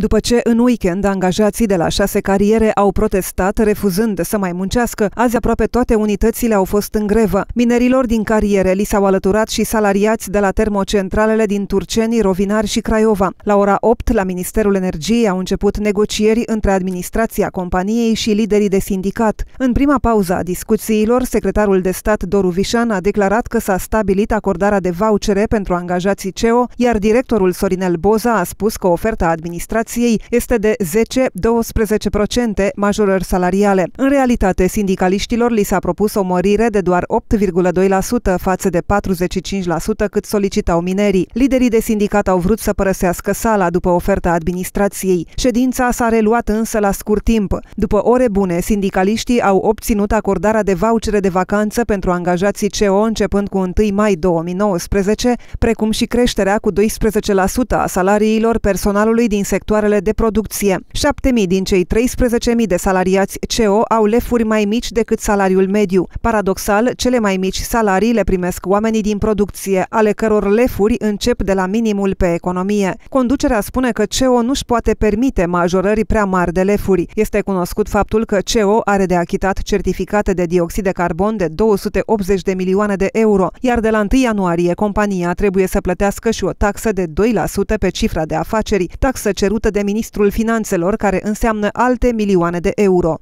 După ce în weekend angajații de la șase cariere au protestat refuzând să mai muncească, azi aproape toate unitățile au fost în grevă. Minerilor din cariere li s-au alăturat și salariați de la termocentralele din Turceni, Rovinar și Craiova. La ora 8, la Ministerul Energiei au început negocieri între administrația companiei și liderii de sindicat. În prima pauză a discuțiilor, secretarul de stat Doru Vișan a declarat că s-a stabilit acordarea de vouchere pentru angajații CEO, iar directorul Sorinel Boza a spus că oferta administrației inflației este de 10-12% majorări salariale. În realitate, sindicaliștilor li s-a propus o mărire de doar 8,2% față de 45% cât solicitau minerii. Liderii de sindicat au vrut să părăsească sala după oferta administrației. Ședința s-a reluat însă la scurt timp. După ore bune, sindicaliștii au obținut acordarea de vouchere de vacanță pentru angajații CEO începând cu 1 mai 2019, precum și creșterea cu 12% a salariilor personalului din sectoare sectoarele de producție. 7.000 din cei 13.000 de salariați CEO au lefuri mai mici decât salariul mediu. Paradoxal, cele mai mici salarii le primesc oamenii din producție, ale căror lefuri încep de la minimul pe economie. Conducerea spune că CEO nu-și poate permite majorări prea mari de lefuri. Este cunoscut faptul că CEO are de achitat certificate de dioxid de carbon de 280 de milioane de euro, iar de la 1 ianuarie compania trebuie să plătească și o taxă de 2% pe cifra de afaceri, taxă cerută de ministrul finanțelor, care înseamnă alte milioane de euro.